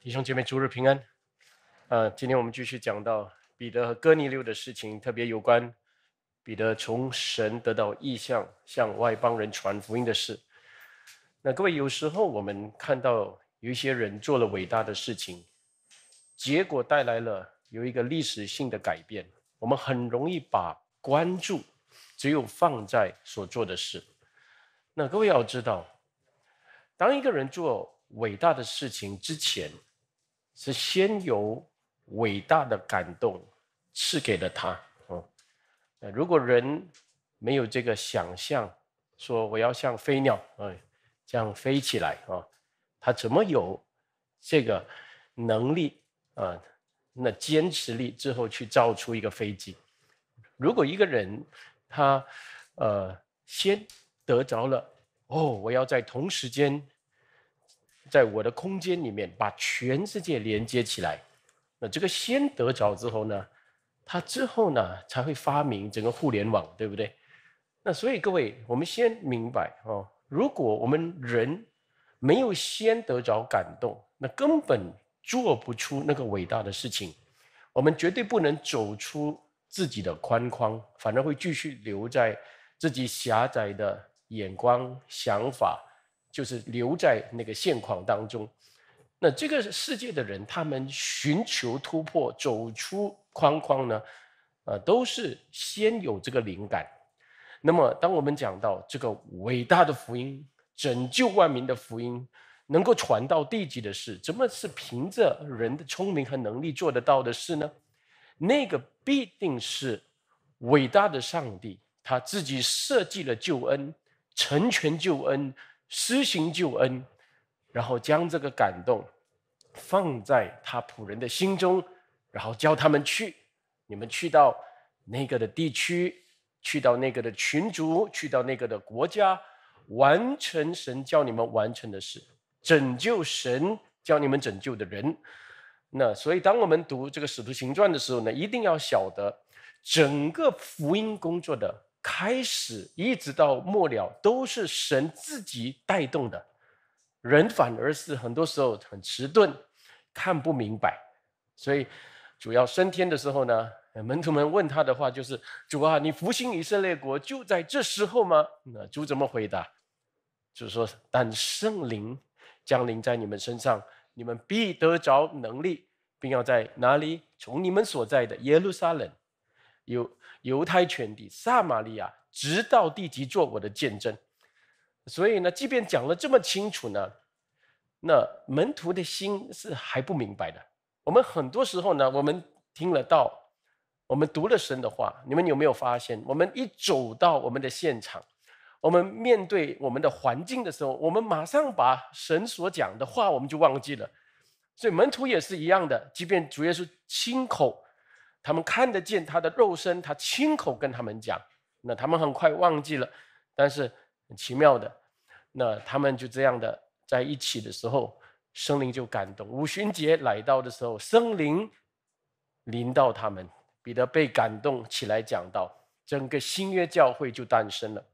弟兄姐妹，主日平安。呃，今天我们继续讲到彼得和哥尼流的事情，特别有关彼得从神得到意象，向外邦人传福音的事。那各位，有时候我们看到有一些人做了伟大的事情，结果带来了有一个历史性的改变，我们很容易把关注只有放在所做的事。那各位要知道，当一个人做，伟大的事情之前，是先有伟大的感动赐给了他。哦，如果人没有这个想象，说我要像飞鸟，哎，这样飞起来啊，他怎么有这个能力啊？那坚持力之后去造出一个飞机？如果一个人他呃先得着了，哦，我要在同时间。在我的空间里面，把全世界连接起来。那这个先得着之后呢？他之后呢才会发明整个互联网，对不对？那所以各位，我们先明白哦，如果我们人没有先得着感动，那根本做不出那个伟大的事情。我们绝对不能走出自己的框框，反而会继续留在自己狭窄的眼光、想法。就是留在那个现况当中。那这个世界的人，他们寻求突破、走出框框呢？呃，都是先有这个灵感。那么，当我们讲到这个伟大的福音、拯救万民的福音能够传到地级的事，怎么是凭着人的聪明和能力做得到的事呢？那个必定是伟大的上帝他自己设计了救恩，成全救恩。施行救恩，然后将这个感动放在他仆人的心中，然后教他们去。你们去到那个的地区，去到那个的群族，去到那个的国家，完成神教你们完成的事，拯救神教你们拯救的人。那所以，当我们读这个使徒行传的时候呢，一定要晓得整个福音工作的。开始一直到末了，都是神自己带动的，人反而是很多时候很迟钝，看不明白。所以，主要升天的时候呢，门徒们问他的话就是：“主啊，你复兴以色列国就在这时候吗？”那主怎么回答？就是说：“但圣灵降临在你们身上，你们必得着能力，并要在哪里，从你们所在的耶路撒冷有。”犹太全地、撒玛利亚，直到地极，做我的见证。所以呢，即便讲了这么清楚呢，那门徒的心是还不明白的。我们很多时候呢，我们听了道，我们读了神的话，你们有没有发现，我们一走到我们的现场，我们面对我们的环境的时候，我们马上把神所讲的话，我们就忘记了。所以门徒也是一样的，即便主耶稣亲口。他们看得见他的肉身，他亲口跟他们讲，那他们很快忘记了。但是很奇妙的，那他们就这样的在一起的时候，圣灵就感动。五旬节来到的时候，圣灵临到他们，彼得被感动起来讲道，整个新约教会就诞生了。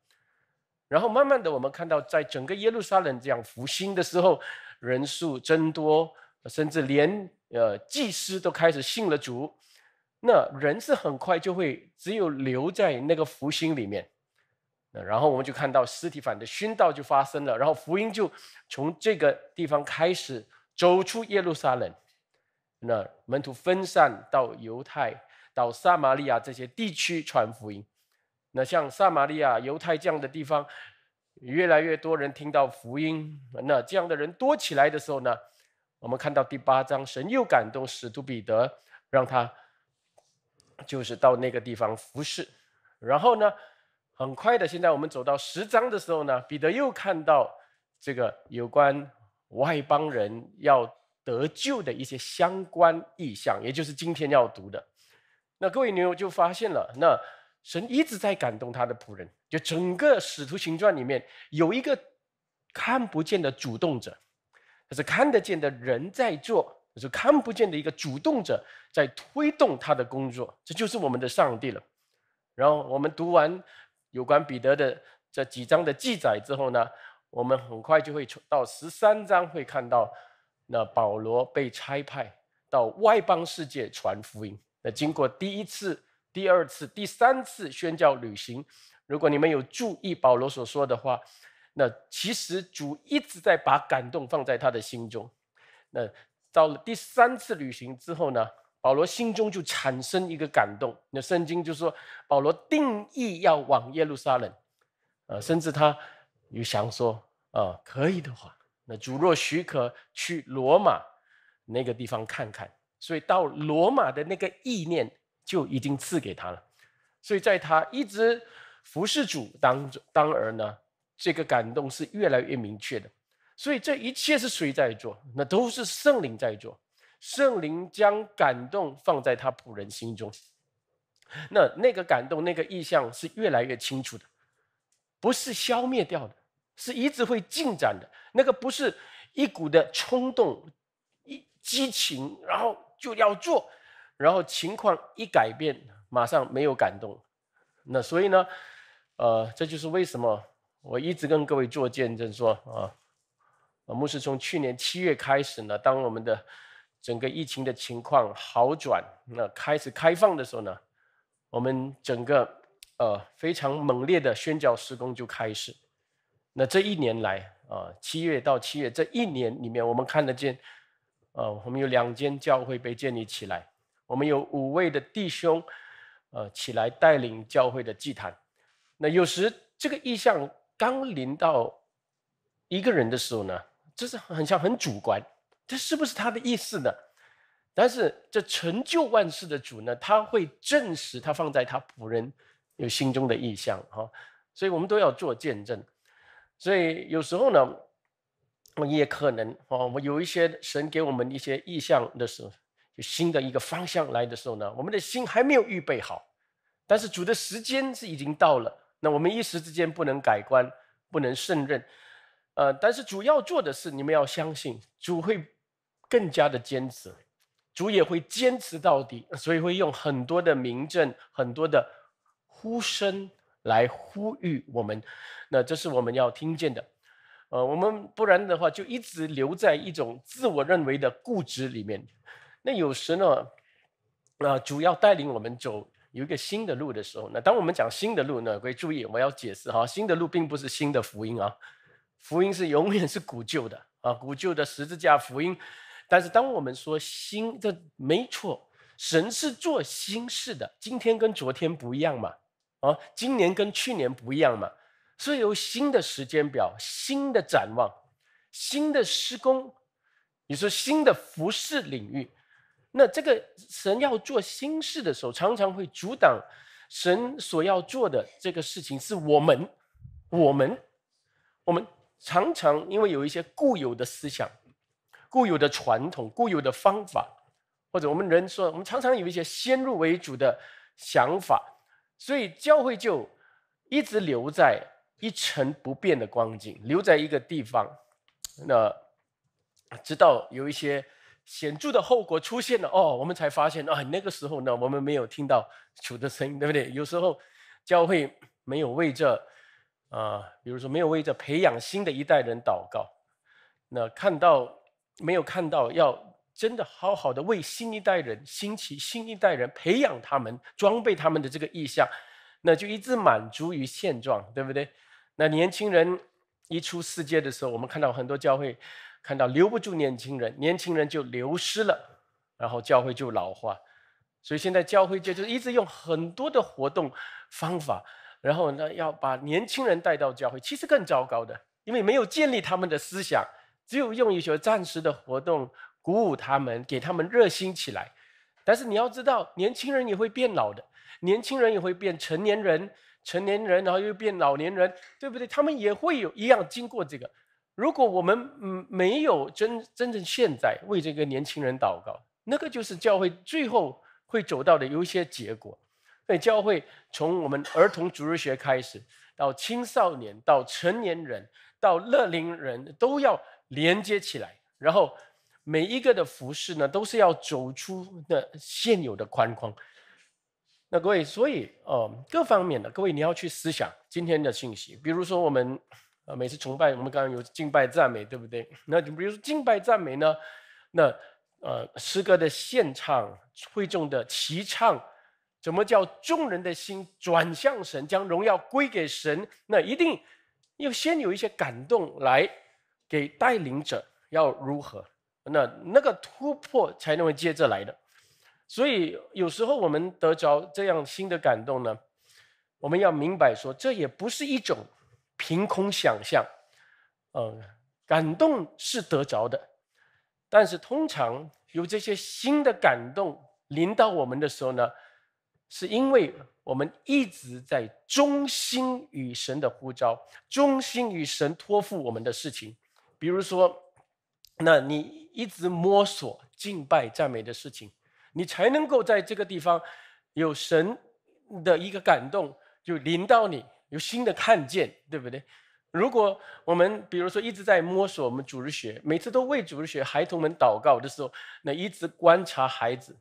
然后慢慢的，我们看到在整个耶路撒冷这样复兴的时候，人数增多，甚至连呃祭司都开始信了主。那人是很快就会只有留在那个福星里面，那然后我们就看到实体反的熏道就发生了，然后福音就从这个地方开始走出耶路撒冷，那门徒分散到犹太到撒玛利亚这些地区传福音，那像撒玛利亚犹太这样的地方，越来越多人听到福音，那这样的人多起来的时候呢，我们看到第八章神又感动使徒彼得让他。就是到那个地方服侍，然后呢，很快的，现在我们走到十章的时候呢，彼得又看到这个有关外邦人要得救的一些相关意象，也就是今天要读的。那各位牛就发现了，那神一直在感动他的仆人，就整个使徒行传里面有一个看不见的主动者，他是看得见的人在做。是看不见的一个主动者在推动他的工作，这就是我们的上帝了。然后我们读完有关彼得的这几章的记载之后呢，我们很快就会到十三章会看到那保罗被差派到外邦世界传福音。那经过第一次、第二次、第三次宣教旅行，如果你们有注意保罗所说的话，那其实主一直在把感动放在他的心中。那到了第三次旅行之后呢，保罗心中就产生一个感动。那圣经就说，保罗定义要往耶路撒冷，啊，甚至他有想说，啊，可以的话，那主若许可去罗马那个地方看看。所以到罗马的那个意念就已经赐给他了。所以在他一直服侍主当当儿呢，这个感动是越来越明确的。所以这一切是谁在做？那都是圣灵在做。圣灵将感动放在他仆人心中。那那个感动、那个意向是越来越清楚的，不是消灭掉的，是一直会进展的。那个不是一股的冲动、一激情，然后就要做，然后情况一改变，马上没有感动。那所以呢，呃，这就是为什么我一直跟各位做见证说啊。我牧师从去年七月开始呢，当我们的整个疫情的情况好转，那开始开放的时候呢，我们整个呃非常猛烈的宣教施工就开始。那这一年来啊，七月到七月这一年里面，我们看得见，呃，我们有两间教会被建立起来，我们有五位的弟兄呃起来带领教会的祭坛。那有时这个意象刚临到一个人的时候呢，这是很像很主观，这是不是他的意思呢？但是这成就万事的主呢，他会证实他放在他仆人有心中的意向哈，所以我们都要做见证。所以有时候呢，我也可能啊，我们有一些神给我们一些意向的时候，就新的一个方向来的时候呢，我们的心还没有预备好，但是主的时间是已经到了，那我们一时之间不能改观，不能胜任。呃，但是主要做的是，你们要相信主会更加的坚持，主也会坚持到底，所以会用很多的名证、很多的呼声来呼吁我们。那这是我们要听见的，呃，我们不然的话就一直留在一种自我认为的固执里面。那有时呢，啊，主要带领我们走有一个新的路的时候呢，当我们讲新的路呢，各位注意，我要解释哈，新的路并不是新的福音啊。福音是永远是古旧的啊，古旧的十字架福音。但是当我们说新这没错，神是做新事的。今天跟昨天不一样嘛？啊，今年跟去年不一样嘛？所以有新的时间表、新的展望、新的施工。你说新的服饰领域，那这个神要做新事的时候，常常会阻挡神所要做的这个事情是我们、我们、我们。常常因为有一些固有的思想、固有的传统、固有的方法，或者我们人说，我们常常有一些先入为主的想法，所以教会就一直留在一成不变的光景，留在一个地方。那直到有一些显著的后果出现了，哦，我们才发现啊，那个时候呢，我们没有听到主的声音，对不对？有时候教会没有为这。啊，比如说没有为着培养新的一代人祷告，那看到没有看到要真的好好的为新一代人兴起，新一代人培养他们、装备他们的这个意向，那就一直满足于现状，对不对？那年轻人一出世界的时候，我们看到很多教会看到留不住年轻人，年轻人就流失了，然后教会就老化，所以现在教会界就一直用很多的活动方法。然后呢，要把年轻人带到教会，其实更糟糕的，因为没有建立他们的思想，只有用一些暂时的活动鼓舞他们，给他们热心起来。但是你要知道，年轻人也会变老的，年轻人也会变成年人，成年人然后又变老年人，对不对？他们也会有一样经过这个。如果我们嗯没有真真正现在为这个年轻人祷告，那个就是教会最后会走到的有一些结果。所以教会从我们儿童主日学开始，到青少年，到成年人，到乐龄人，都要连接起来。然后每一个的服饰呢，都是要走出的现有的框框。那各位，所以呃，各方面的各位，你要去思想今天的信息。比如说我们呃，每次崇拜，我们刚刚有敬拜赞美，对不对？那比如说敬拜赞美呢，那呃，诗歌的献唱，会众的齐唱。什么叫众人的心转向神，将荣耀归给神？那一定要先有一些感动来给带领者，要如何？那那个突破才能接着来的。所以有时候我们得着这样新的感动呢，我们要明白说，这也不是一种凭空想象。呃，感动是得着的，但是通常有这些新的感动临到我们的时候呢？是因为我们一直在忠心与神的呼召，忠心与神托付我们的事情，比如说，那你一直摸索敬拜赞美的事情，你才能够在这个地方有神的一个感动，就临到你，有新的看见，对不对？如果我们比如说一直在摸索我们主日学，每次都为主日学孩童们祷告的时候，那一直观察孩子，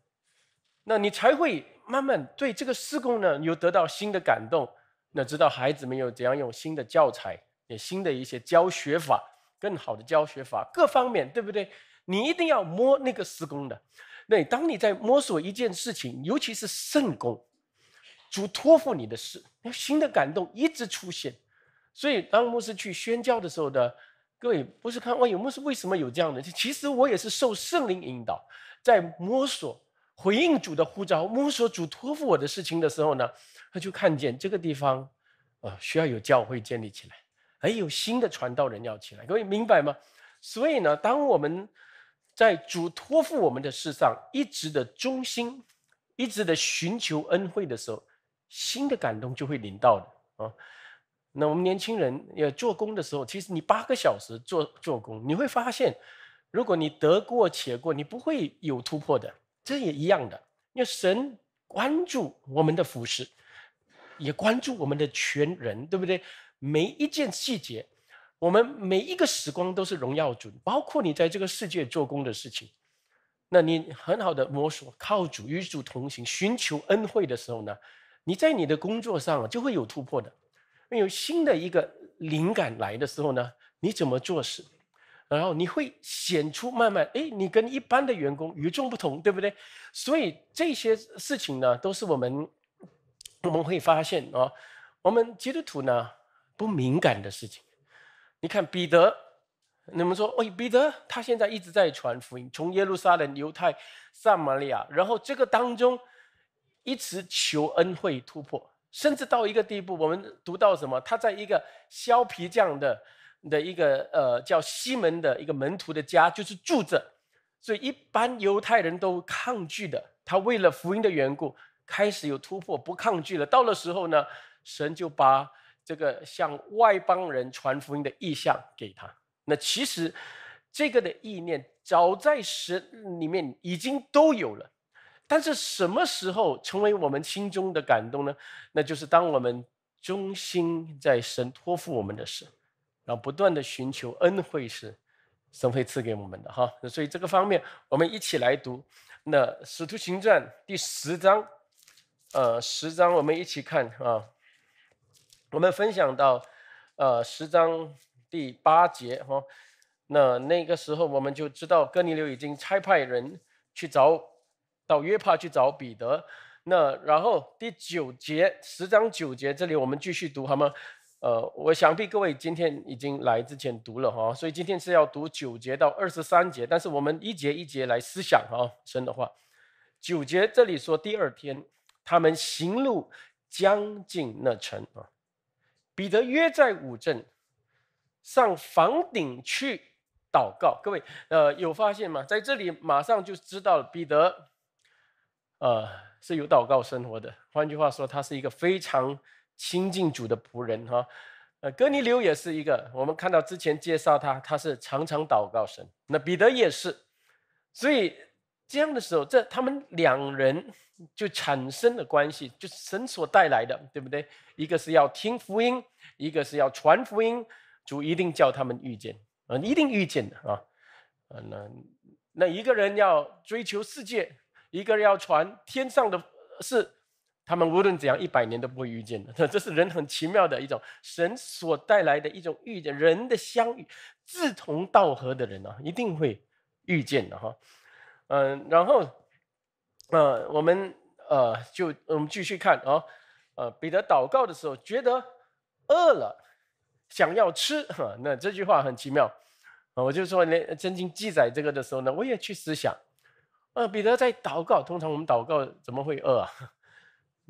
那你才会。慢慢对这个施工呢，又得到新的感动，那知道孩子们又怎样用新的教材，也新的一些教学法，更好的教学法，各方面对不对？你一定要摸那个施工的。那当你在摸索一件事情，尤其是圣工，主托付你的事，新的感动一直出现。所以当牧师去宣教的时候呢，各位不是看我有牧师为什么有这样的，其实我也是受圣灵引导在摸索。回应主的呼召，摸索主托付我的事情的时候呢，他就看见这个地方，啊，需要有教会建立起来，还有新的传道人要起来。各位明白吗？所以呢，当我们在主托付我们的事上一直的忠心，一直的寻求恩惠的时候，新的感动就会领到的啊。那我们年轻人要做工的时候，其实你八个小时做做工，你会发现，如果你得过且过，你不会有突破的。这也一样的，因为神关注我们的服饰，也关注我们的全人，对不对？每一件细节，我们每一个时光都是荣耀主，包括你在这个世界做工的事情。那你很好的摸索，靠主与主同行，寻求恩惠的时候呢，你在你的工作上就会有突破的，有新的一个灵感来的时候呢，你怎么做事？然后你会显出慢慢，哎，你跟一般的员工与众不同，对不对？所以这些事情呢，都是我们我们会发现啊，我们基督徒呢不敏感的事情。你看彼得，你们说，哎，彼得他现在一直在传福音，从耶路撒冷、犹太、撒玛利亚，然后这个当中一直求恩惠突破，甚至到一个地步，我们读到什么？他在一个削皮匠的。的一个呃叫西门的一个门徒的家就是住着，所以一般犹太人都抗拒的。他为了福音的缘故，开始有突破，不抗拒了。到了时候呢，神就把这个向外邦人传福音的意向给他。那其实这个的意念早在神里面已经都有了，但是什么时候成为我们心中的感动呢？那就是当我们忠心在神托付我们的时。然后不断的寻求恩惠是神会赐给我们的哈，所以这个方面我们一起来读那《使徒行传》第十章，呃，十章我们一起看啊，我们分享到呃十章第八节哈，那那个时候我们就知道哥尼流已经差派人去找到约帕去找彼得，那然后第九节十章九节这里我们继续读好吗？呃，我想必各位今天已经来之前读了哈，所以今天是要读九节到二十三节，但是我们一节一节来思想哈，神的话。九节这里说第二天他们行路将近那城啊，彼得约在五镇上房顶去祷告。各位，呃，有发现吗？在这里马上就知道了，彼得，呃，是有祷告生活的。换句话说，他是一个非常。亲近主的仆人哈，呃，哥尼流也是一个，我们看到之前介绍他，他是常常祷告神。那彼得也是，所以这样的时候，这他们两人就产生了关系，就是神所带来的，对不对？一个是要听福音，一个是要传福音，主一定叫他们遇见，啊，一定遇见的啊。啊，那那一个人要追求世界，一个人要传天上的事。他们无论怎样，一百年都不会遇见的。这是人很奇妙的一种神所带来的一种遇见，人的相遇，志同道合的人呢，一定会遇见的哈。嗯，然后，呃，我们呃，就我们继续看啊，呃，彼得祷告的时候，觉得饿了，想要吃 哈。那这句话很奇妙啊，我就说，连圣经记载这个的时候呢，我也去思想。呃，彼得在祷告，通常我们祷告怎么会饿啊？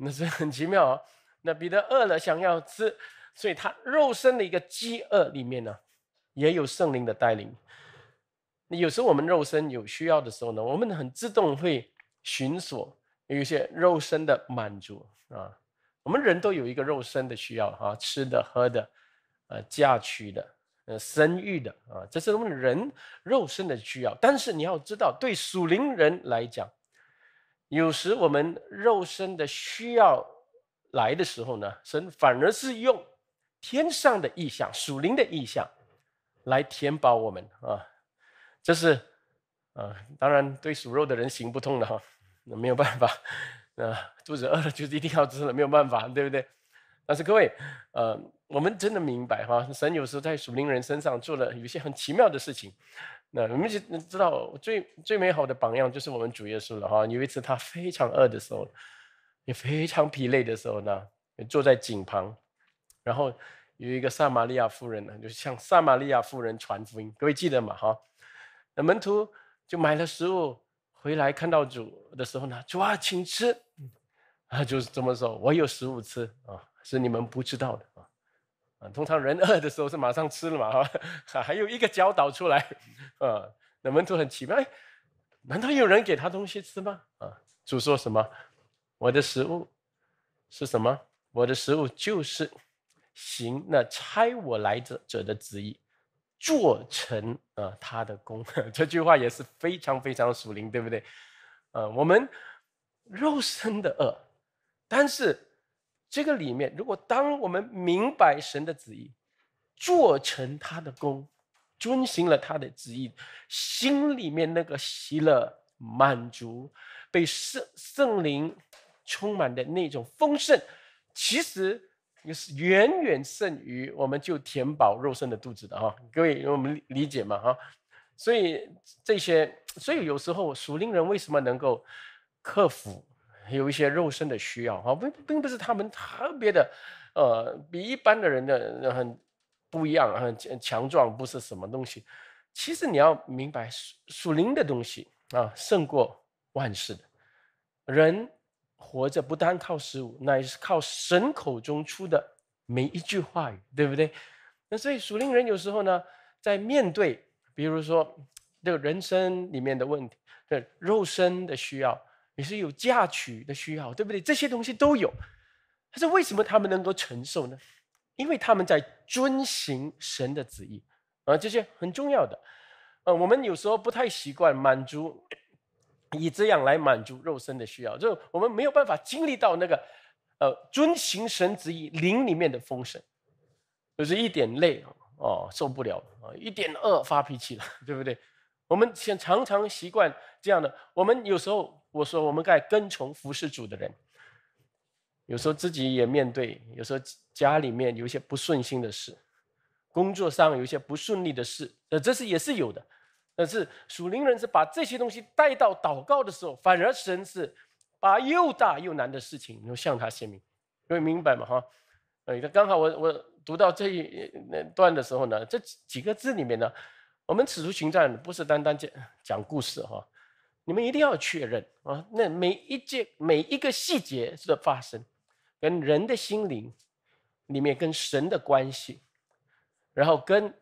那是很奇妙哦。那彼得饿了，想要吃，所以他肉身的一个饥饿里面呢，也有圣灵的带领。那有时候我们肉身有需要的时候呢，我们很自动会寻索有一些肉身的满足啊。我们人都有一个肉身的需要啊，吃的、喝的，呃，嫁娶的，呃，生育的啊，这是我们人肉身的需要。但是你要知道，对属灵人来讲，有时我们肉身的需要来的时候呢，神反而是用天上的意象、属灵的意象来填饱我们啊，这是啊，当然对属肉的人行不通的哈，那没有办法啊，肚子饿了就是一定要吃了，没有办法，对不对？但是各位，呃，我们真的明白哈，神有时候在属灵人身上做了有些很奇妙的事情。那你们知知道最最美好的榜样就是我们主耶稣了哈。有一次他非常饿的时候，也非常疲累的时候呢，坐在井旁，然后有一个撒玛利亚妇人呢，就向撒玛利亚妇人传福音。各位记得吗？哈？那门徒就买了食物回来，看到主的时候呢，主啊，请吃，啊就是这么说，我有食物吃啊，是你们不知道的。通常人饿的时候是马上吃了嘛，哈，还还有一个教导出来，啊，那门徒很奇怪，难道有人给他东西吃吗？啊，主说什么？我的食物是什么？我的食物就是行那差我来者者的旨意，做成啊他的功。这句话也是非常非常属灵，对不对？呃，我们肉身的饿，但是。这个里面，如果当我们明白神的旨意，做成他的功，遵行了他的旨意，心里面那个喜乐、满足，被圣圣灵充满的那种丰盛，其实也是远远胜于我们就填饱肉身的肚子的哈。各位，我们理解嘛哈？所以这些，所以有时候属灵人为什么能够克服？有一些肉身的需要啊，并并不是他们特别的，呃，比一般的人的很不一样，很强壮，不是什么东西。其实你要明白，属灵的东西啊，胜过万事的。人活着不单靠食物，乃是靠神口中出的每一句话语，对不对？那所以属灵人有时候呢，在面对，比如说这个人生里面的问题，这肉身的需要。也是有嫁娶的需要，对不对？这些东西都有，但是为什么他们能够承受呢？因为他们在遵行神的旨意，啊，这些很重要的。呃，我们有时候不太习惯满足，以这样来满足肉身的需要，就我们没有办法经历到那个，呃，遵行神旨意灵里面的丰盛，就是一点累哦，受不了啊，一点饿发脾气了，对不对？我们想常常习惯这样的，我们有时候。我说，我们该跟从服侍主的人，有时候自己也面对，有时候家里面有一些不顺心的事，工作上有一些不顺利的事，呃，这是也是有的。但是属灵人是把这些东西带到祷告的时候，反而神是把又大又难的事情都向他显明。各位明白吗？哈，呃，刚好我我读到这一段的时候呢，这几个字里面呢，我们此处寻找不是单单讲讲故事哈。你们一定要确认啊！那每一件、每一个细节的发生，跟人的心灵里面跟神的关系，然后跟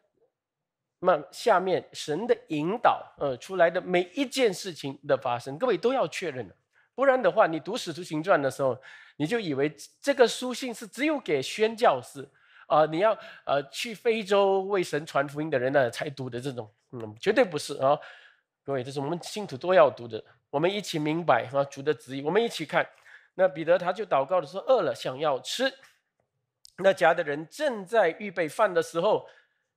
那下面神的引导呃出来的每一件事情的发生，各位都要确认不然的话，你读《使徒行传》的时候，你就以为这个书信是只有给宣教士，啊，你要呃去非洲为神传福音的人呢才读的这种，嗯，绝对不是啊。各位，这是我们信徒都要读的。我们一起明白啊主的旨意。我们一起看，那彼得他就祷告的时候饿了，想要吃。那家的人正在预备饭的时候，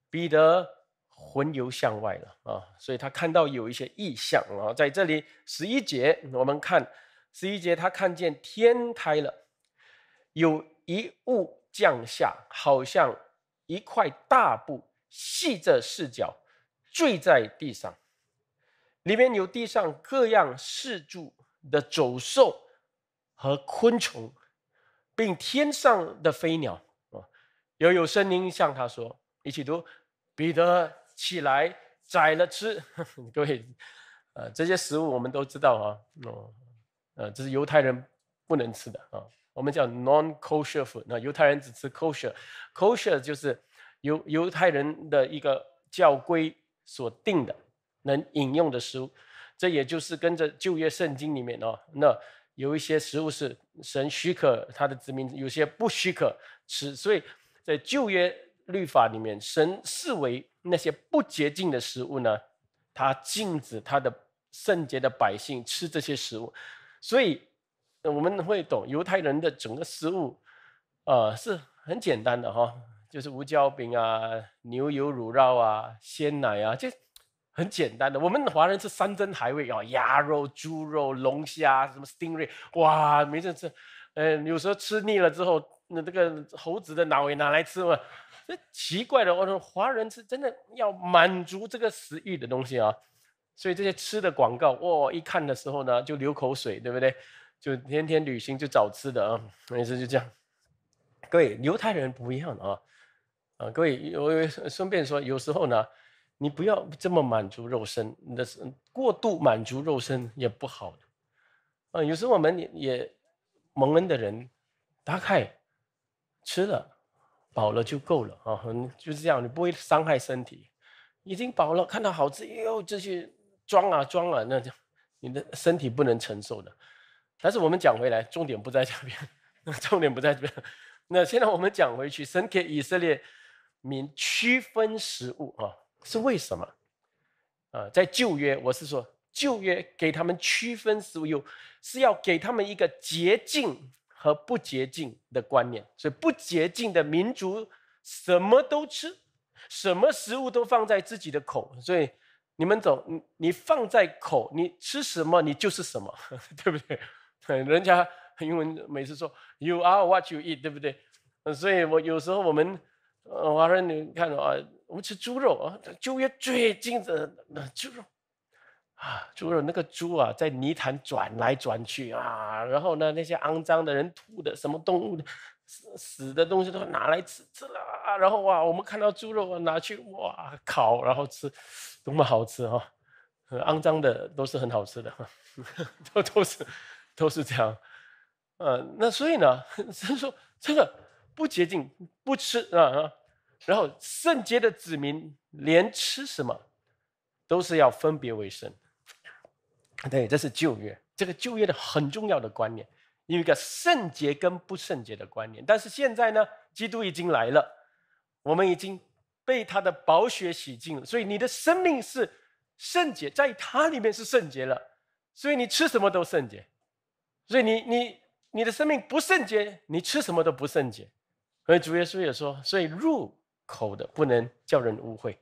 彼得魂游向外了啊，所以他看到有一些异象啊。在这里十一节，我们看十一节，他看见天开了，有一物降下，好像一块大布，系着四角，坠在地上。里面有地上各样四足的走兽和昆虫，并天上的飞鸟啊，又有声音向他说：“一起读，彼得起来宰了吃。”各位，呃，这些食物我们都知道啊，哦，呃，这是犹太人不能吃的啊，我们叫 non-kosher。那犹太人只吃 kosher，kosher 就是犹犹太人的一个教规所定的。能饮用的食物，这也就是跟着旧约圣经里面哦，那有一些食物是神许可他的子民，有些不许可吃。所以在旧约律法里面，神视为那些不洁净的食物呢，他禁止他的圣洁的百姓吃这些食物。所以我们会懂犹太人的整个食物，呃，是很简单的哈，就是无椒饼啊、牛油乳酪啊、鲜奶啊，这。很简单的，我们华人吃山珍海味啊，鸭肉、猪肉、龙虾，什么 Stingray，哇，没事吃。嗯，有时候吃腻了之后，那这个猴子的脑也拿来吃嘛。这奇怪的，我说华人是真的要满足这个食欲的东西啊。所以这些吃的广告，哇，一看的时候呢就流口水，对不对？就天天旅行就找吃的啊，没事就这样。各位，犹太人不一样啊。啊，各位，我顺便说，有时候呢。你不要这么满足肉身，你的过度满足肉身也不好的啊。有时我们也蒙恩的人，大概吃了饱了就够了啊，就是这样，你不会伤害身体，已经饱了，看到好吃，又继续装啊装啊，那就你的身体不能承受的。但是我们讲回来，重点不在这边，重点不在这边。那现在我们讲回去，神给以色列民区分食物啊。是为什么？啊，在旧约，我是说，旧约给他们区分食物，是要给他们一个洁净和不洁净的观念。所以，不洁净的民族什么都吃，什么食物都放在自己的口。所以，你们懂，你放在口，你吃什么，你就是什么，对不对？人家英文每次说 “You are what you eat”，对不对？所以我有时候我们，呃，华人，你看啊。我们吃猪肉啊，就越最近的那猪肉啊，猪肉那个猪啊，在泥潭转来转去啊，然后呢，那些肮脏的人吐的什么动物死死的东西，都拿来吃吃了啊，然后哇，我们看到猪肉啊，拿去哇烤，然后吃，多么好吃啊！肮脏的都是很好吃的，都都是都是这样，嗯，那所以呢，所以说这个不洁净不吃啊。然后圣洁的子民连吃什么都是要分别为圣。对，这是旧约，这个旧约的很重要的观念，有一个圣洁跟不圣洁的观念。但是现在呢，基督已经来了，我们已经被他的宝血洗净了，所以你的生命是圣洁，在他里面是圣洁了，所以你吃什么都圣洁。所以你你你的生命不圣洁，你吃什么都不圣洁。所以主耶稣也说，所以入口的不能叫人误会，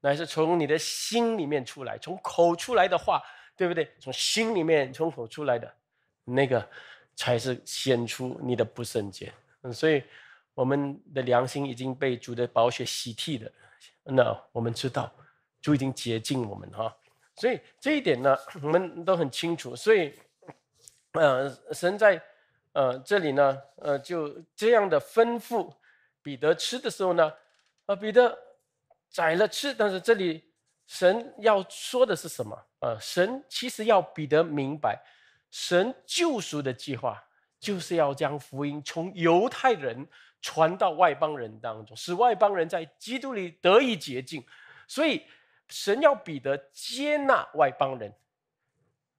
乃是从你的心里面出来，从口出来的话，对不对？从心里面从口出来的那个，才是显出你的不圣洁。嗯，所以我们的良心已经被主的宝血洗替了。那我们知道，主已经洁净我们哈。所以这一点呢，我们都很清楚。所以，呃，神在呃这里呢，呃，就这样的吩咐彼得吃的时候呢。啊，彼得宰了吃，但是这里神要说的是什么啊？神其实要彼得明白，神救赎的计划就是要将福音从犹太人传到外邦人当中，使外邦人在基督里得以洁净。所以神要彼得接纳外邦人，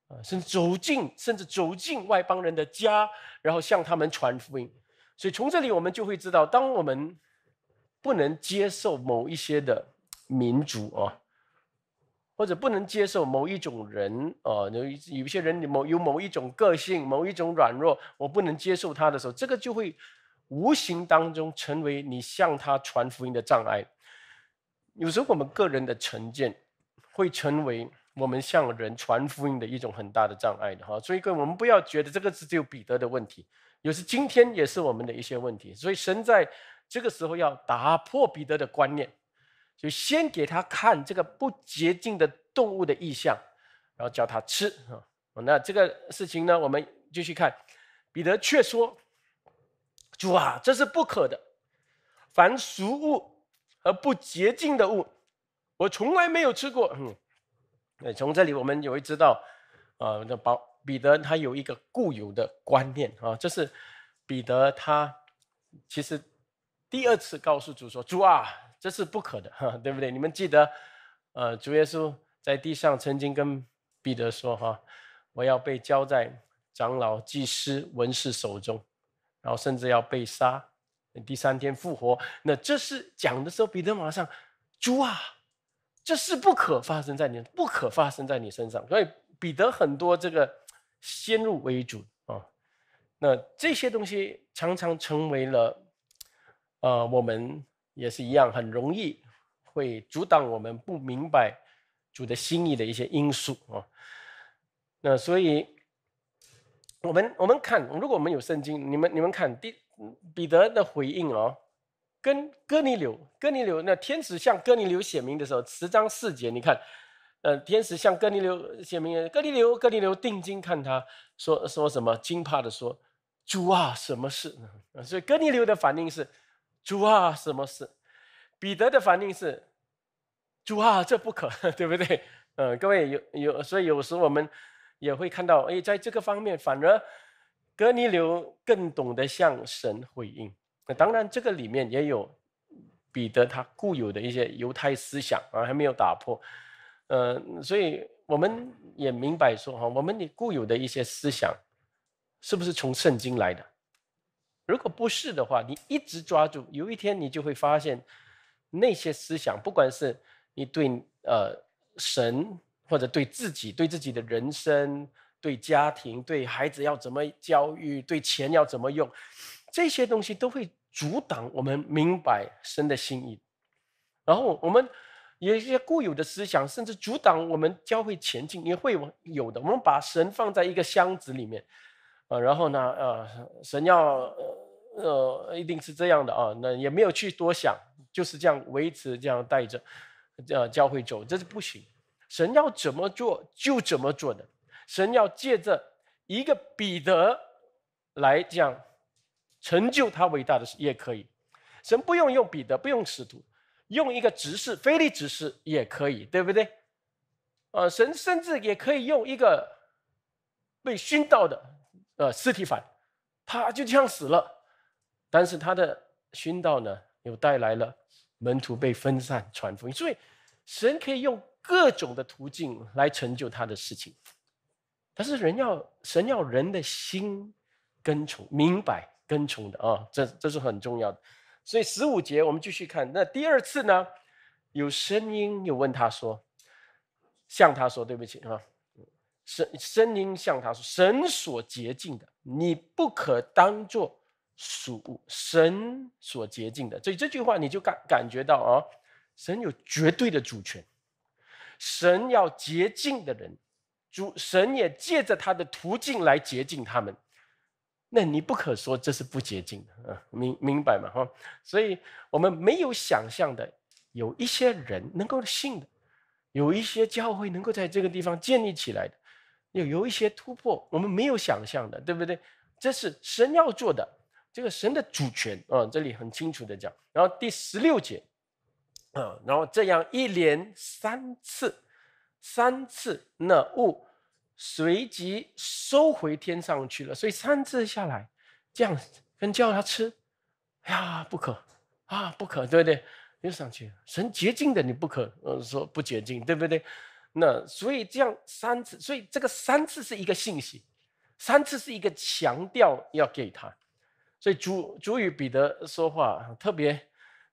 啊，甚至走进，甚至走进外邦人的家，然后向他们传福音。所以从这里我们就会知道，当我们。不能接受某一些的民族啊，或者不能接受某一种人啊，有有些人某有某一种个性、某一种软弱，我不能接受他的时候，这个就会无形当中成为你向他传福音的障碍。有时候我们个人的成见会成为我们向人传福音的一种很大的障碍的哈。所以，我们不要觉得这个是只有彼得的问题，有时今天也是我们的一些问题。所以，神在。这个时候要打破彼得的观念，就先给他看这个不洁净的动物的意象，然后叫他吃啊。那这个事情呢，我们继续看，彼得却说：“主啊，这是不可的。凡俗物而不洁净的物，我从来没有吃过。”那从这里我们也会知道，啊，那保彼得他有一个固有的观念啊，这是彼得他其实。第二次告诉主说：“主啊，这是不可的，哈，对不对？你们记得，呃，主耶稣在地上曾经跟彼得说：‘哈，我要被交在长老、祭司、文士手中，然后甚至要被杀，第三天复活。’那这是讲的时候，彼得马上：‘主啊，这是不可发生在你，不可发生在你身上。’所以彼得很多这个先入为主啊，那这些东西常常成为了。”呃，我们也是一样，很容易会阻挡我们不明白主的心意的一些因素啊。那所以，我们我们看，如果我们有圣经，你们你们看，第彼得的回应哦，跟哥尼流，哥尼流那天使向哥尼流显明的时候，十章四节，你看，呃，天使向哥尼流写明，哥尼流哥尼流定睛看他，说说什么惊怕的说，主啊，什么事 所以哥尼流的反应是。主啊，什么事？彼得的反应是：主啊，这不可，对不对？嗯，各位有有，所以有时我们也会看到，哎，在这个方面，反而哥尼流更懂得向神回应。那当然，这个里面也有彼得他固有的一些犹太思想啊，还没有打破。嗯，所以我们也明白说哈，我们你固有的一些思想，是不是从圣经来的？如果不是的话，你一直抓住，有一天你就会发现，那些思想，不管是你对呃神，或者对自己、对自己的人生、对家庭、对孩子要怎么教育、对钱要怎么用，这些东西都会阻挡我们明白神的心意。然后我们有一些固有的思想，甚至阻挡我们教会前进也会有的。我们把神放在一个箱子里面，呃，然后呢，呃，神要。呃，一定是这样的啊，那也没有去多想，就是这样维持，这样带着，呃，教会走，这是不行。神要怎么做就怎么做的，神要借着一个彼得来这样成就他伟大的事也可以，神不用用彼得，不用使徒，用一个执事，非利执事也可以，对不对？呃，神甚至也可以用一个被熏到的呃尸体反，他就这样死了。但是他的殉道呢，又带来了门徒被分散传福音，所以神可以用各种的途径来成就他的事情。但是人要神要人的心跟从明白跟从的啊，这这是很重要的。所以十五节我们继续看，那第二次呢，有声音又问他说，向他说对不起啊，声声音向他说，神所洁净的，你不可当作。属神所洁净的，所以这句话你就感感觉到啊，神有绝对的主权，神要洁净的人，主神也借着他的途径来洁净他们。那你不可说这是不洁净的啊，明明白吗？哈，所以我们没有想象的有一些人能够信的，有一些教会能够在这个地方建立起来的，有有一些突破，我们没有想象的，对不对？这是神要做的。这个神的主权啊，这里很清楚的讲。然后第十六节啊，然后这样一连三次，三次那物随即收回天上去了。所以三次下来，这样跟叫他吃，哎呀不可啊不可，对不对？又上去，神洁净的你不可，呃说不洁净，对不对？那所以这样三次，所以这个三次是一个信息，三次是一个强调要给他。所以主主与彼得说话，特别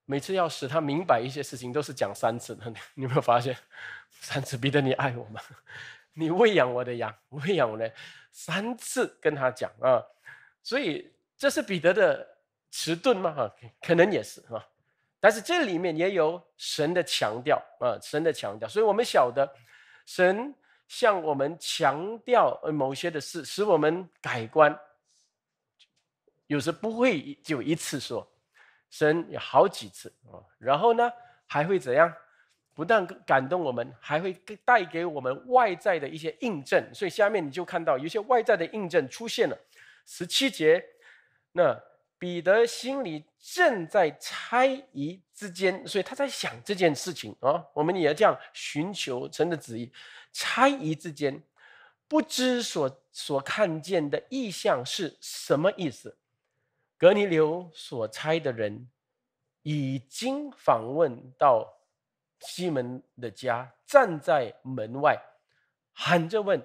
每次要使他明白一些事情，都是讲三次的。你有没有发现？三次彼得，你爱我吗？你喂养我的羊，喂养我的，三次跟他讲啊。所以这是彼得的迟钝吗？哈，可能也是啊。但是这里面也有神的强调啊，神的强调。所以我们晓得，神向我们强调某些的事，使我们改观。有时不会就一次说，神有好几次啊，然后呢还会怎样？不但感动我们，还会带给我们外在的一些印证。所以下面你就看到有些外在的印证出现了。十七节，那彼得心里正在猜疑之间，所以他在想这件事情啊。我们也要这样寻求神的旨意，猜疑之间，不知所所看见的意象是什么意思。格尼流所差的人已经访问到西门的家，站在门外喊着问：“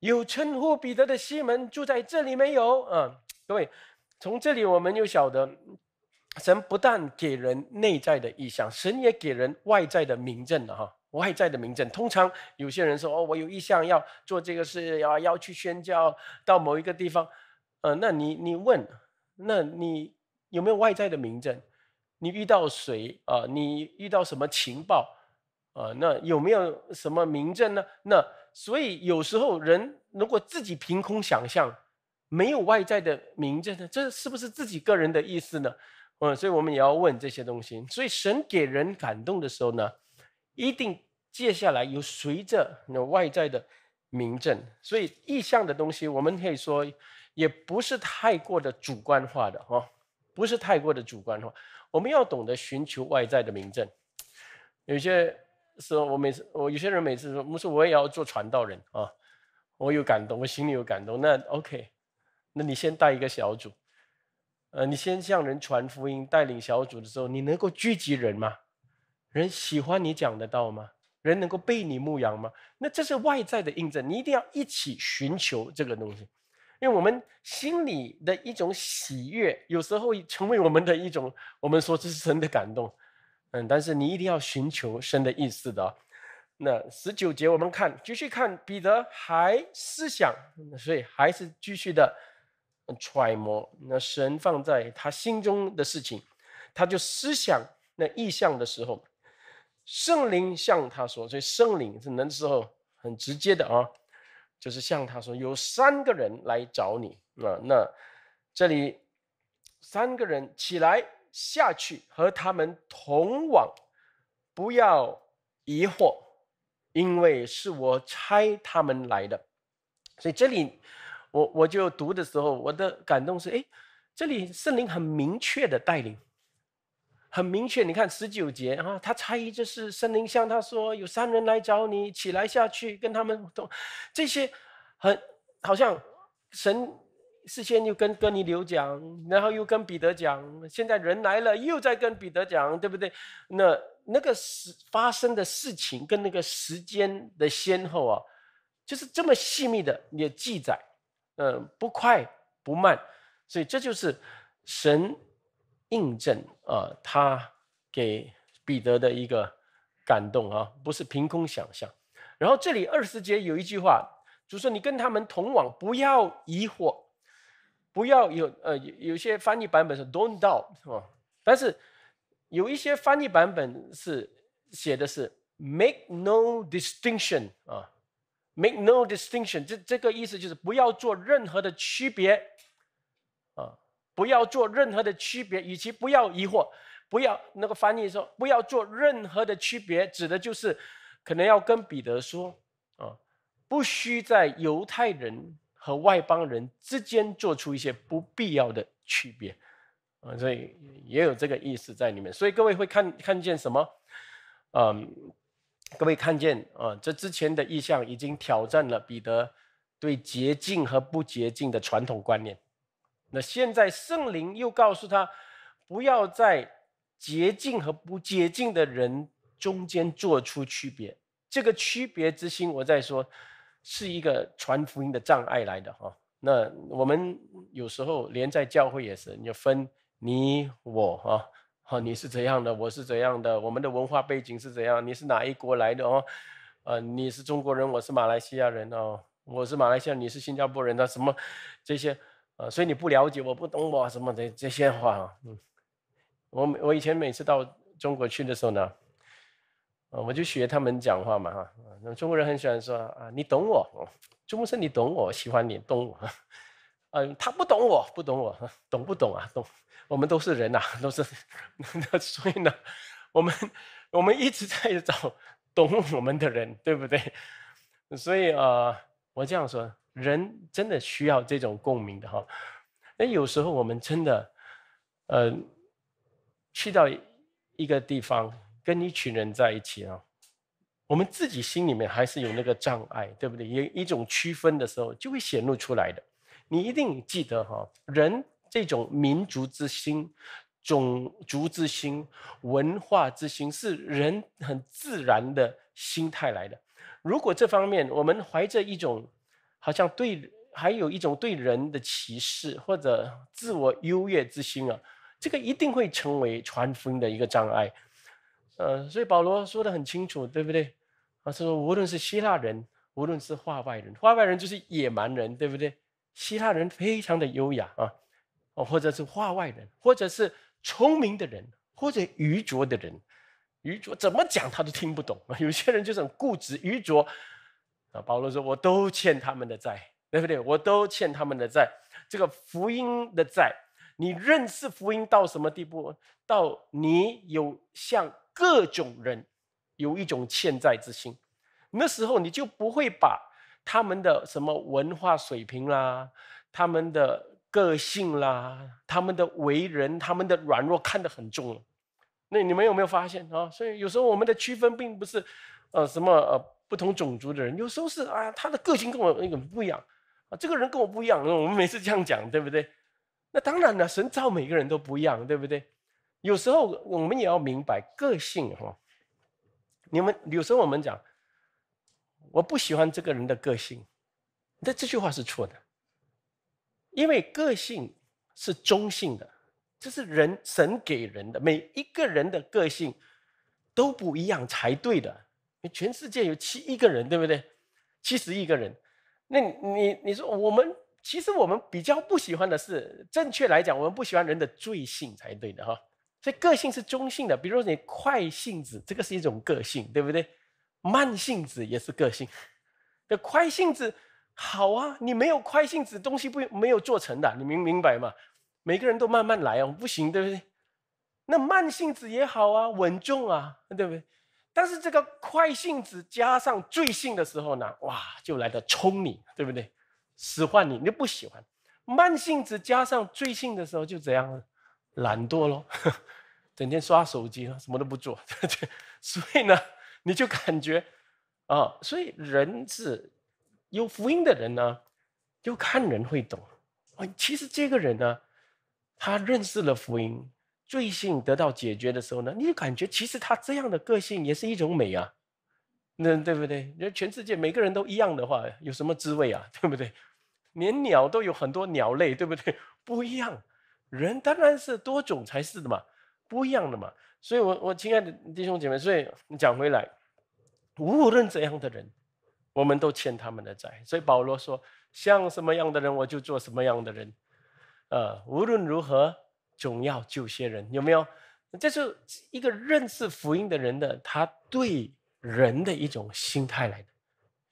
有称呼彼得的西门住在这里没有？”啊，各位，从这里我们就晓得，神不但给人内在的意象，神也给人外在的明证了哈。外在的明证，通常有些人说：“哦，我有意向要做这个事，要要去宣教到某一个地方。”呃，那你你问？那你有没有外在的名证？你遇到谁啊？你遇到什么情报啊？那有没有什么名证呢？那所以有时候人如果自己凭空想象，没有外在的名证呢，这是不是自己个人的意思呢？嗯，所以我们也要问这些东西。所以神给人感动的时候呢，一定接下来有随着那外在的名证。所以意向的东西，我们可以说。也不是太过的主观化的哈，不是太过的主观化。我们要懂得寻求外在的明证。有些时候，我每次我有些人每次说，我说我也要做传道人啊，我有感动，我心里有感动。那 OK，那你先带一个小组，呃，你先向人传福音，带领小组的时候，你能够聚集人吗？人喜欢你讲的道吗？人能够被你牧养吗？那这是外在的印证，你一定要一起寻求这个东西。因为我们心里的一种喜悦，有时候成为我们的一种，我们说这是神的感动，嗯，但是你一定要寻求神的意思的。那十九节我们看，继续看彼得还思想，所以还是继续的揣摩那神放在他心中的事情，他就思想那意象的时候，圣灵向他说，所以圣灵是能时候很直接的啊。就是像他说，有三个人来找你啊，那这里三个人起来下去，和他们同往，不要疑惑，因为是我差他们来的，所以这里我我就读的时候，我的感动是，哎，这里圣灵很明确的带领。很明确，你看十九节啊，他猜疑这是森林乡。他说有三人来找你，起来下去跟他们。都这些很好像神事先又跟哥尼流讲，然后又跟彼得讲，现在人来了又在跟彼得讲，对不对？那那个事发生的事情跟那个时间的先后啊，就是这么细密的，你的记载，嗯，不快不慢，所以这就是神。印证啊，他给彼得的一个感动啊，不是凭空想象。然后这里二十节有一句话，就是你跟他们同往，不要疑惑，不要有呃，有些翻译版本是 don't doubt 是吧？但是有一些翻译版本是写的是 make no distinction 啊，make no distinction，这这个意思就是不要做任何的区别。不要做任何的区别，与其不要疑惑，不要那个翻译说不要做任何的区别，指的就是可能要跟彼得说啊，不需在犹太人和外邦人之间做出一些不必要的区别啊，所以也有这个意思在里面。所以各位会看看见什么？嗯，各位看见啊，这之前的意向已经挑战了彼得对洁净和不洁净的传统观念。那现在圣灵又告诉他，不要在洁净和不洁净的人中间做出区别。这个区别之心，我在说，是一个传福音的障碍来的哈。那我们有时候连在教会也是，你就分你我啊，哦，你是怎样的，我是怎样的，我们的文化背景是怎样，你是哪一国来的哦，呃，你是中国人，我是马来西亚人哦，我是马来西亚，你是新加坡人的什么这些。啊，所以你不了解，我不懂我什么的这些话。嗯，我我以前每次到中国去的时候呢，我就学他们讲话嘛，哈。那中国人很喜欢说啊，你懂我，中国你懂我喜欢你懂我，嗯，他不懂我不懂我，懂不懂啊？懂。我们都是人呐，都是，所以呢，我们我们一直在找懂我们的人，对不对？所以啊，我这样说。人真的需要这种共鸣的哈，那有时候我们真的，呃，去到一个地方，跟一群人在一起啊，我们自己心里面还是有那个障碍，对不对？有一种区分的时候，就会显露出来的。你一定记得哈，人这种民族之心、种族之心、文化之心，是人很自然的心态来的。如果这方面我们怀着一种好像对，还有一种对人的歧视或者自我优越之心啊，这个一定会成为传风的一个障碍。呃，所以保罗说的很清楚，对不对？他说无论是希腊人，无论是话外人，话外人就是野蛮人，对不对？希腊人非常的优雅啊，哦，或者是话外人，或者是聪明的人，或者愚拙的人，愚拙怎么讲他都听不懂。有些人就是很固执、愚拙。啊，保罗说：“我都欠他们的债，对不对？我都欠他们的债。这个福音的债，你认识福音到什么地步？到你有向各种人有一种欠债之心，那时候你就不会把他们的什么文化水平啦、他们的个性啦、他们的为人、他们的软弱看得很重了。那你们有没有发现啊？所以有时候我们的区分并不是，呃，什么呃。”不同种族的人，有时候是啊，他的个性跟我那个不一样啊，这个人跟我不一样。我们每次这样讲，对不对？那当然了，神造每个人都不一样，对不对？有时候我们也要明白个性哦。你们有时候我们讲，我不喜欢这个人的个性，但这句话是错的，因为个性是中性的，这是人神给人的，每一个人的个性都不一样才对的。全世界有七亿个人，对不对？七十亿个人，那你你说我们其实我们比较不喜欢的是，正确来讲，我们不喜欢人的罪性才对的哈。所以个性是中性的，比如说你快性子，这个是一种个性，对不对？慢性子也是个性。那快性子好啊，你没有快性子，东西不没有做成的，你明明白吗？每个人都慢慢来啊，不行，对不对？那慢性子也好啊，稳重啊，对不对？但是这个快性子加上罪性的时候呢，哇，就来的聪明，对不对？使唤你，你不喜欢。慢性子加上罪性的时候就怎样，懒惰咯，整天刷手机了，什么都不做。所以呢，你就感觉啊，所以人是有福音的人呢，就看人会懂。其实这个人呢，他认识了福音。罪性得到解决的时候呢，你就感觉其实他这样的个性也是一种美啊，那对不对？那全世界每个人都一样的话，有什么滋味啊？对不对？连鸟都有很多鸟类，对不对？不一样，人当然是多种才是的嘛，不一样的嘛。所以，我我亲爱的弟兄姐妹，所以讲回来，无论怎样的人，我们都欠他们的债。所以保罗说：“像什么样的人，我就做什么样的人。”啊，无论如何。总要救些人，有没有？这是一个认识福音的人的，他对人的一种心态来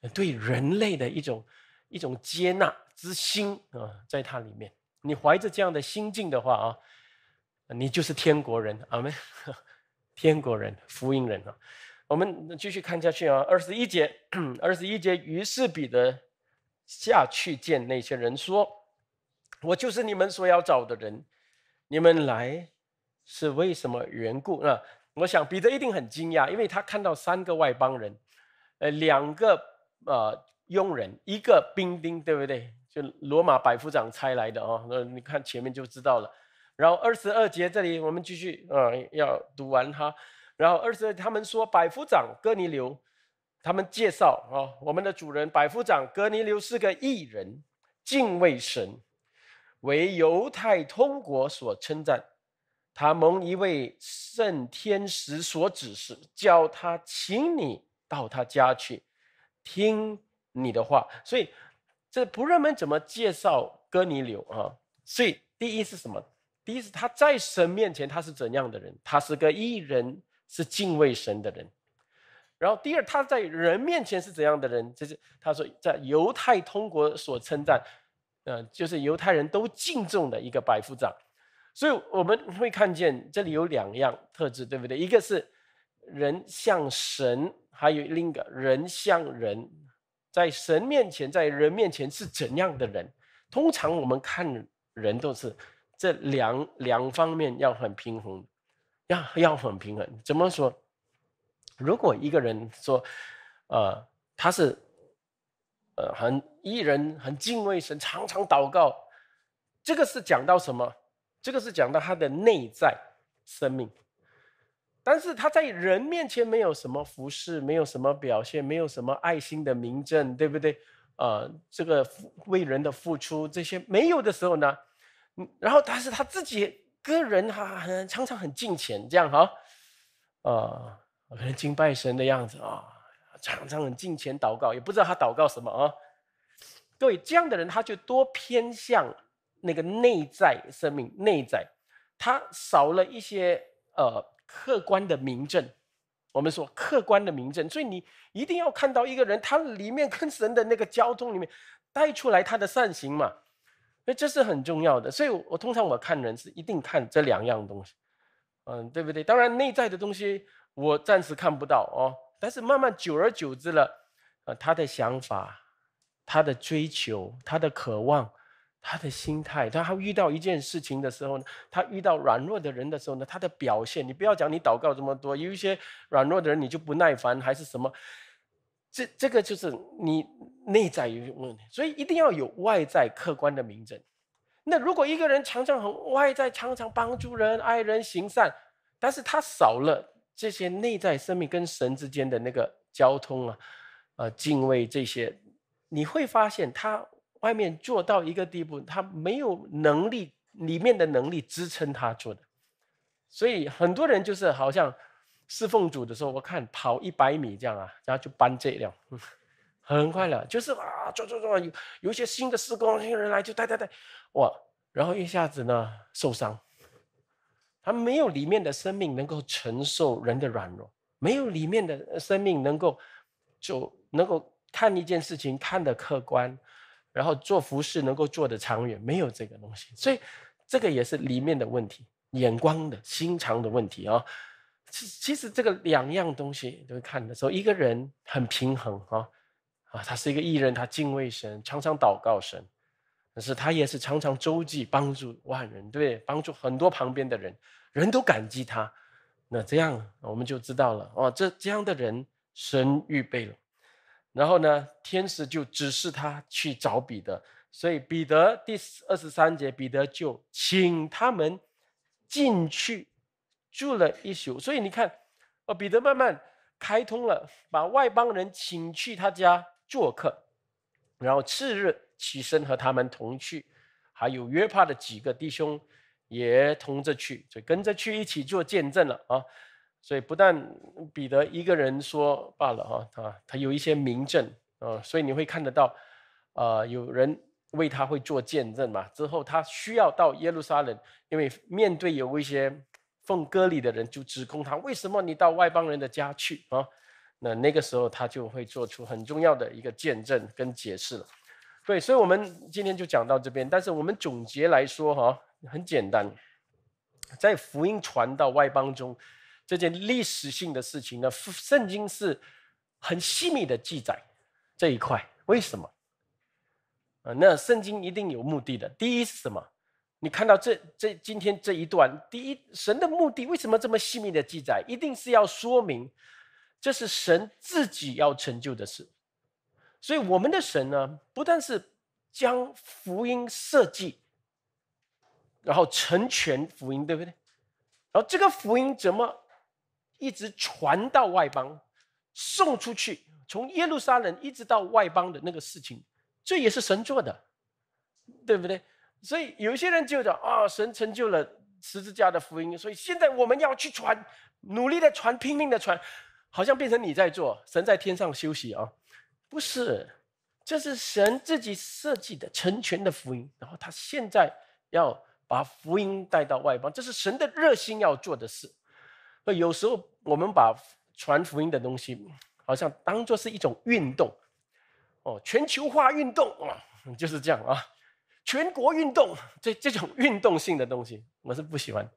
的，对人类的一种一种接纳之心啊，在他里面，你怀着这样的心境的话啊，你就是天国人啊，呵，天国人，福音人啊。我们继续看下去啊，二十一节，二十一节，于是彼得下去见那些人，说我就是你们所要找的人。你们来是为什么缘故？那我想彼得一定很惊讶，因为他看到三个外邦人，呃，两个呃佣人，一个兵丁，对不对？就罗马百夫长差来的哦。那你看前面就知道了。然后二十二节这里我们继续啊，要读完哈。然后二十二，他们说百夫长哥尼流，他们介绍啊，我们的主人百夫长哥尼流是个异人，敬畏神。为犹太通国所称赞，他蒙一位圣天使所指示，叫他请你到他家去，听你的话。所以，这仆人们怎么介绍哥尼流啊？所以，第一是什么？第一是他在神面前他是怎样的人？他是个艺人，是敬畏神的人。然后，第二他在人面前是怎样的人？这是他说在犹太通国所称赞。嗯，就是犹太人都敬重的一个百夫长，所以我们会看见这里有两样特质，对不对？一个是人像神，还有另一个人像人，在神面前，在人面前是怎样的人？通常我们看人都是这两两方面要很平衡，要要很平衡。怎么说？如果一个人说，呃，他是。呃，很艺人很敬畏神，常常祷告，这个是讲到什么？这个是讲到他的内在生命。但是他在人面前没有什么服饰，没有什么表现，没有什么爱心的名证，对不对？啊，这个为人的付出这些没有的时候呢？嗯，然后但是他自己个人哈很常常很敬虔，这样哈，啊，可能敬拜神的样子啊。常常很近前祷告，也不知道他祷告什么啊。各位这样的人，他就多偏向那个内在生命，内在他少了一些呃客观的明证。我们说客观的明证，所以你一定要看到一个人，他里面跟神的那个交通里面带出来他的善行嘛。那这是很重要的。所以，我通常我看人是一定看这两样东西，嗯，对不对？当然内在的东西我暂时看不到哦。但是慢慢久而久之了，啊，他的想法、他的追求、他的渴望、他的心态，他遇到一件事情的时候呢，他遇到软弱的人的时候呢，他的表现，你不要讲你祷告这么多，有一些软弱的人，你就不耐烦还是什么？这这个就是你内在有问题，所以一定要有外在客观的明证。那如果一个人常常很外在，常常帮助人、爱人、行善，但是他少了。这些内在生命跟神之间的那个交通啊，呃，敬畏这些，你会发现他外面做到一个地步，他没有能力里面的能力支撑他做的，所以很多人就是好像侍奉主的时候，我看跑一百米这样啊，然后就搬这辆，很快了，就是啊，做做做，有有一些新的施工新人来就带带带，哇，然后一下子呢受伤。他没有里面的生命能够承受人的软弱，没有里面的生命能够就能够看一件事情看得客观，然后做服饰能够做的长远，没有这个东西，所以这个也是里面的问题，眼光的心肠的问题啊。其其实这个两样东西，都会看的时候，一个人很平衡啊，啊，他是一个艺人，他敬畏神，常常祷告神。可是他也是常常周济帮助万人，对帮助很多旁边的人，人都感激他。那这样我们就知道了，哦，这这样的人神预备了。然后呢，天使就指示他去找彼得，所以彼得第二十三节，彼得就请他们进去住了一宿。所以你看，哦，彼得慢慢开通了，把外邦人请去他家做客，然后次日。起身和他们同去，还有约帕的几个弟兄也同着去，就跟着去一起做见证了啊！所以不但彼得一个人说罢了啊，他他有一些明证啊，所以你会看得到啊，有人为他会做见证嘛。之后他需要到耶路撒冷，因为面对有一些奉割礼的人就指控他，为什么你到外邦人的家去啊？那那个时候他就会做出很重要的一个见证跟解释了。对，所以我们今天就讲到这边。但是我们总结来说，哈，很简单，在福音传到外邦中这件历史性的事情呢，圣经是很细密的记载这一块。为什么？那圣经一定有目的的。第一是什么？你看到这这今天这一段，第一神的目的为什么这么细密的记载？一定是要说明这是神自己要成就的事。所以我们的神呢，不但是将福音设计，然后成全福音，对不对？然后这个福音怎么一直传到外邦，送出去，从耶路撒冷一直到外邦的那个事情，这也是神做的，对不对？所以有些人就讲啊，神成就了十字架的福音，所以现在我们要去传，努力的传，拼命的传，好像变成你在做，神在天上休息啊。不是，这是神自己设计的成全的福音。然后他现在要把福音带到外邦，这是神的热心要做的事。那有时候我们把传福音的东西，好像当做是一种运动，哦，全球化运动啊，就是这样啊，全国运动，这这种运动性的东西，我是不喜欢。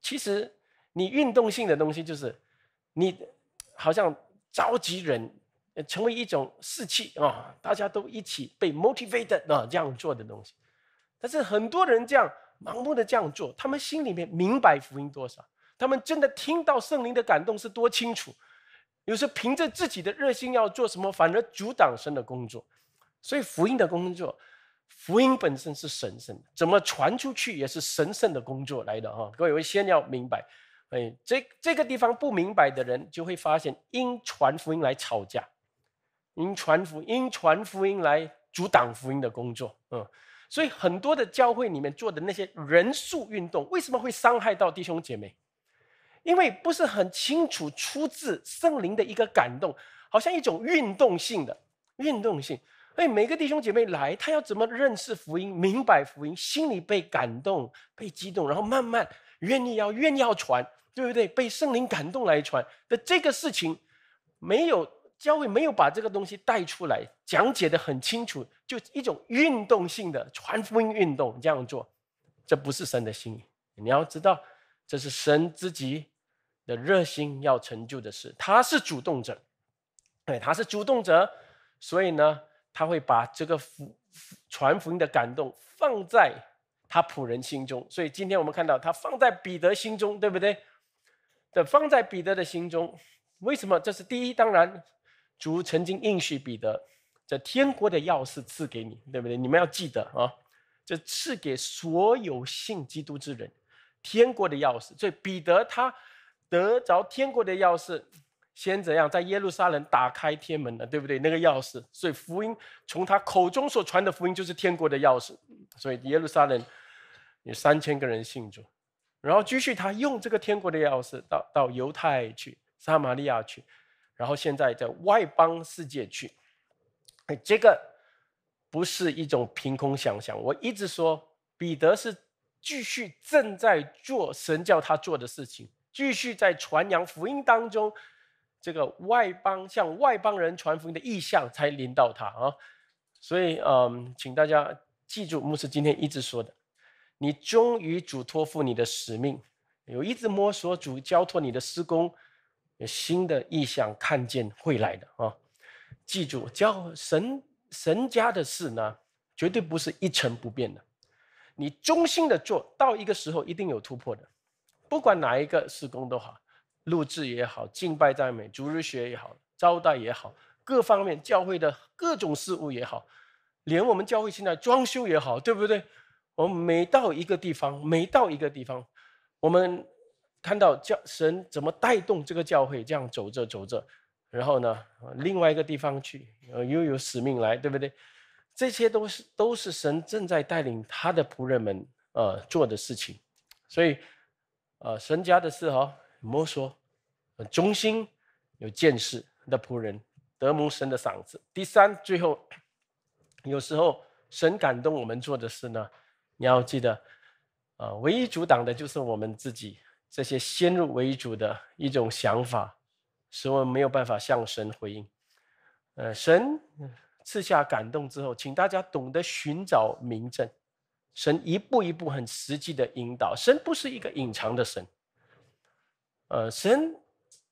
其实你运动性的东西，就是你好像召集人。成为一种士气啊！大家都一起被 motivated 啊，这样做的东西。但是很多人这样盲目的这样做，他们心里面明白福音多少，他们真的听到圣灵的感动是多清楚。有时候凭着自己的热心要做什么，反而阻挡神的工作。所以福音的工作，福音本身是神圣的，怎么传出去也是神圣的工作来的哈！各位先要明白，哎，这这个地方不明白的人就会发现因传福音来吵架。因传福音，传福音来阻挡福音的工作，嗯，所以很多的教会里面做的那些人数运动，为什么会伤害到弟兄姐妹？因为不是很清楚出自圣灵的一个感动，好像一种运动性的运动性。所以每个弟兄姐妹来，他要怎么认识福音、明白福音，心里被感动、被激动，然后慢慢愿意要、愿意要传，对不对？被圣灵感动来传的这个事情，没有。教会没有把这个东西带出来，讲解的很清楚，就一种运动性的传福音运动这样做，这不是神的心意。你要知道，这是神自己的热心要成就的事，他是主动者，对，他是主动者，所以呢，他会把这个传福音的感动放在他仆人心中。所以今天我们看到他放在彼得心中，对不对？的放在彼得的心中，为什么？这是第一，当然。主曾经应许彼得，这天国的钥匙赐给你，对不对？你们要记得啊！这赐给所有信基督之人，天国的钥匙。所以彼得他得着天国的钥匙，先怎样在耶路撒冷打开天门了，对不对？那个钥匙。所以福音从他口中所传的福音就是天国的钥匙。所以耶路撒冷有三千个人信主，然后继续他用这个天国的钥匙到到犹太去，撒玛利亚去。然后现在在外邦世界去，这个不是一种凭空想象。我一直说，彼得是继续正在做神叫他做的事情，继续在传扬福音当中，这个外邦向外邦人传福音的意向才临到他啊。所以，嗯，请大家记住牧师今天一直说的：你终于主托付你的使命，有一直摸索主交托你的施工。新的意向看见会来的啊！记住，教神神家的事呢，绝对不是一成不变的。你忠心的做到一个时候，一定有突破的。不管哪一个施工都好，录制也好，敬拜赞美、主日学也好，招待也好，各方面教会的各种事务也好，连我们教会现在装修也好，对不对？我们每到一个地方，每到一个地方，我们。看到教神怎么带动这个教会这样走着走着，然后呢，另外一个地方去，呃，又有使命来，对不对？这些都是都是神正在带领他的仆人们呃做的事情，所以，呃，神家的事哦，摩梭，很忠心，有见识的仆人，得蒙神的赏赐。第三，最后，有时候神感动我们做的事呢，你要记得，啊，唯一阻挡的就是我们自己。这些先入为主的一种想法，使我们没有办法向神回应。呃，神赐下感动之后，请大家懂得寻找明证。神一步一步很实际的引导。神不是一个隐藏的神。呃，神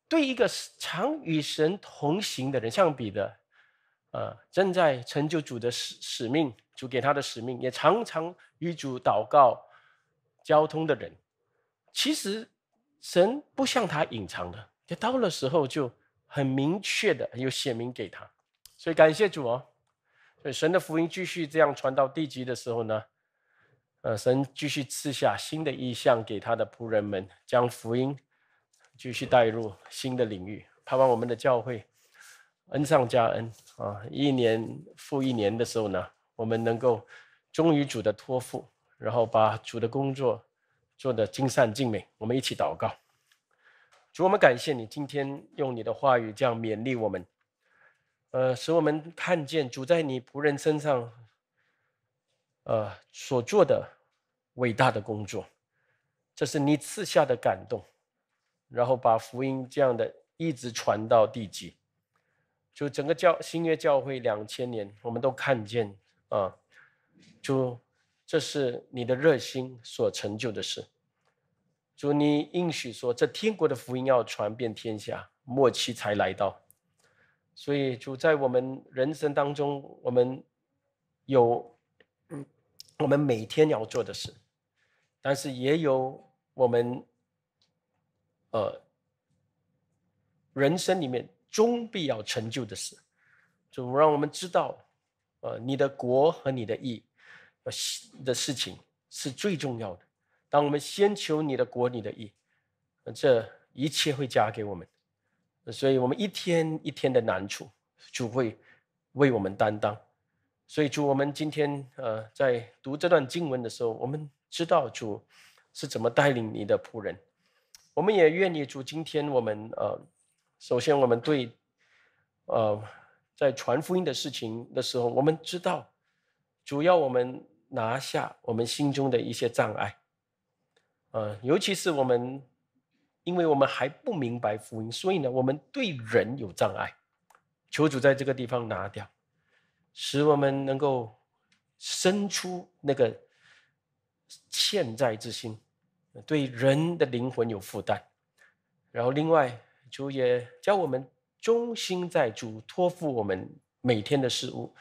对一个常与神同行的人相比的，呃，正在成就主的使使命，主给他的使命，也常常与主祷告交通的人。其实神不向他隐藏的，也到了时候就很明确的有写明给他，所以感谢主哦！所以神的福音继续这样传到地极的时候呢，呃，神继续赐下新的意象给他的仆人们，将福音继续带入新的领域，盼望我们的教会恩上加恩啊！一年复一年的时候呢，我们能够忠于主的托付，然后把主的工作。做的尽善尽美，我们一起祷告。主，我们感谢你，今天用你的话语这样勉励我们，呃，使我们看见主在你仆人身上，呃，所做的伟大的工作，这是你赐下的感动，然后把福音这样的一直传到地极，就整个教新约教会两千年，我们都看见啊，就。这是你的热心所成就的事。主，你应许说，这天国的福音要传遍天下，末期才来到。所以，主在我们人生当中，我们有我们每天要做的事，但是也有我们呃人生里面终必要成就的事。主，让我们知道，呃，你的国和你的义的事情是最重要的。当我们先求你的国、你的意，这一切会加给我们。所以，我们一天一天的难处，主会为我们担当。所以，主我们今天呃，在读这段经文的时候，我们知道主是怎么带领你的仆人。我们也愿意主今天我们呃，首先我们对呃，在传福音的事情的时候，我们知道主要我们。拿下我们心中的一些障碍，呃，尤其是我们，因为我们还不明白福音，所以呢，我们对人有障碍。求主在这个地方拿掉，使我们能够生出那个欠债之心，对人的灵魂有负担。然后，另外，主也教我们忠心在主托付我们每天的事物，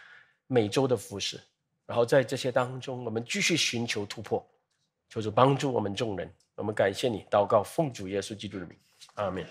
每周的服饰。然后在这些当中，我们继续寻求突破，求主帮助我们众人。我们感谢你，祷告奉主耶稣基督的名，阿门。